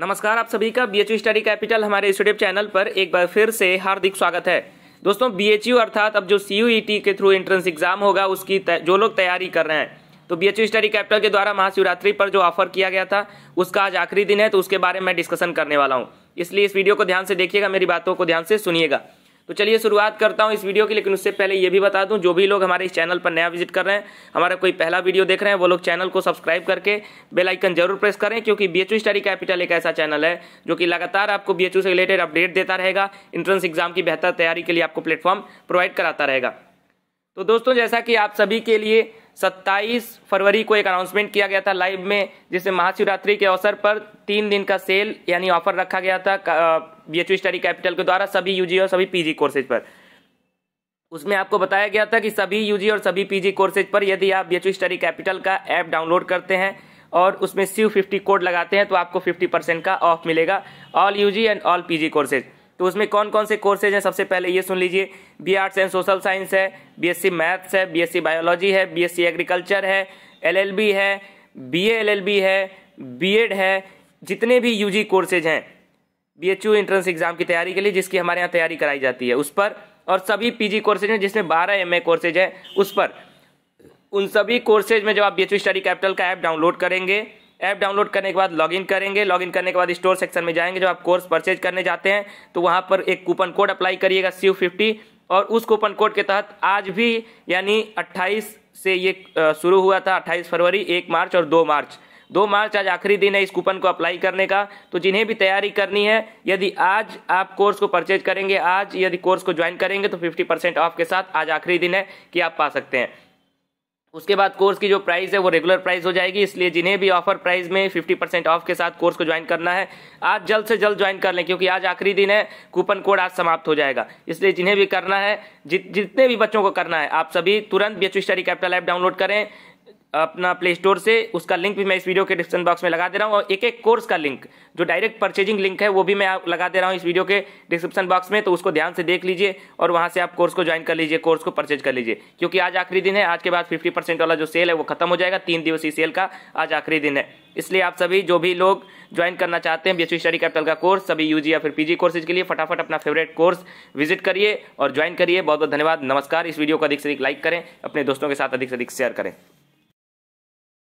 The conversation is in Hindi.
नमस्कार आप सभी का बी एच स्टडी कैपिटल हमारे यूट्यूब चैनल पर एक बार फिर से हार्दिक स्वागत है दोस्तों बी एच यू अर्थात अब जो सी यू ई टी के थ्रू एंट्रेंस एग्जाम होगा उसकी जो लोग तैयारी कर रहे हैं तो B H U study capital के द्वारा महाशिवरात्रि पर जो ऑफर किया गया था उसका आज आखिरी दिन है तो उसके बारे में डिस्कशन करने वाला हूँ इसलिए इस वीडियो को ध्यान से देखिएगा मेरी बातों को ध्यान से सुनिएगा तो चलिए शुरुआत करता हूँ इस वीडियो की लेकिन उससे पहले ये भी बता दूँ जो भी लोग हमारे इस चैनल पर नया विजिट कर रहे हैं हमारा कोई पहला वीडियो देख रहे हैं वो लोग चैनल को सब्सक्राइब करके बेलाइकन जरूर प्रेस करें क्योंकि बी स्टडी कैपिटल एक ऐसा चैनल है जो कि लगातार आपको बी से रिलेटेड अपडेट देता रहेगा इंट्रेंस एग्जाम की बेहतर तैयारी के लिए आपको प्लेटफॉर्म प्रोवाइड कराता रहेगा तो दोस्तों जैसा कि आप सभी के लिए 27 फरवरी को एक अनाउंसमेंट किया गया था लाइव में जिसमें महाशिवरात्रि के अवसर पर तीन दिन का सेल यानी ऑफर रखा गया था बी एच स्टडी कैपिटल के द्वारा सभी यूजी और सभी पीजी कोर्सेज पर उसमें आपको बताया गया था कि सभी यूजी और सभी पीजी कोर्सेज पर यदि आप बी स्टडी कैपिटल का ऐप डाउनलोड करते हैं और उसमें शिव फिफ्टी कोड लगाते हैं तो आपको फिफ्टी परसेंट का ऑफ मिलेगा all U and all P courses तो उसमें कौन कौन से कोर्सेज हैं सबसे पहले ये सुन लीजिए B arts and social science है बीएससी मैथ्स है बीएससी बायोलॉजी है बीएससी एग्रीकल्चर है एलएलबी है बी है बीएड है जितने भी यूजी कोर्सेज हैं बीएचयू एंट्रेंस एग्जाम की तैयारी के लिए जिसकी हमारे यहाँ तैयारी कराई जाती है उस पर और सभी जी कोर्सेज हैं जिसमें बारह ए कोर्सेज हैं उस पर उन सभी कोर्सेज में जब आप बी स्टडी कैपिटल का ऐप डाउनलोड करेंगे ऐप डाउनलोड करने के बाद लॉगिन करेंगे लॉगिन करने के बाद स्टोर सेक्शन में जाएंगे जब आप कोर्स परचेज करने जाते हैं तो वहाँ पर एक कूपन कोड अप्लाई करिएगा सी फिफ्टी और उस कूपन कोड के तहत आज भी यानी अट्ठाईस से ये शुरू हुआ था अट्ठाईस फरवरी एक मार्च और दो मार्च दो मार्च आज आखिरी दिन है इस कूपन को अप्लाई करने का तो जिन्हें भी तैयारी करनी है यदि आज आप कोर्स को परचेज करेंगे आज यदि कोर्स को ज्वाइन करेंगे तो 50 परसेंट ऑफ के साथ आज आखिरी दिन है कि आप पा सकते हैं उसके बाद कोर्स की जो प्राइस है वो रेगुलर प्राइस हो जाएगी इसलिए जिन्हें भी ऑफर प्राइस में 50 परसेंट ऑफ के साथ कोर्स को ज्वाइन करना है आज जल्द से जल्द ज्वाइन कर लें क्योंकि आज आखिरी दिन है कूपन कोड आज समाप्त हो जाएगा इसलिए जिन्हें भी करना है जि, जितने भी बच्चों को करना है आप सभी तुरंत B H study capital app download करें अपना प्ले स्टोर से उसका लिंक भी मैं इस वीडियो के डिस्क्रिप्शन बॉक्स में लगा दे रहा हूँ और एक एक कोर्स का लिंक जो डायरेक्ट परचेजिंग लिंक है वो भी मैं लगा दे रहा हूँ इस वीडियो के डिस्क्रिप्शन बॉक्स में तो उसको ध्यान से देख लीजिए और वहाँ से आप कोर्स को ज्वाइन कर लीजिए कोर्स को परचेज कर लीजिए क्योंकि आज आखिरी दिन है आज के बाद फिफ्टी परसेंट वाला जो सेल है वो खत्म हो जाएगा तीन दिवसीय सेल का आज आखिरी दिन है इसलिए आप सभी जो भी लोग ज्वाइन करना चाहते हैं बी स्टडी कैपिटल का कोर्स सभी यू या फिर पी कोर्सेज के लिए फटाफट अपना फेवरेट कोर्स विजिट करिए और ज्वाइन करिए बहुत बहुत धन्यवाद नमस्कार इस वीडियो को अधिक से अधिक लाइक करें अपने दोस्तों के साथ अधिक से अधिक शेयर करें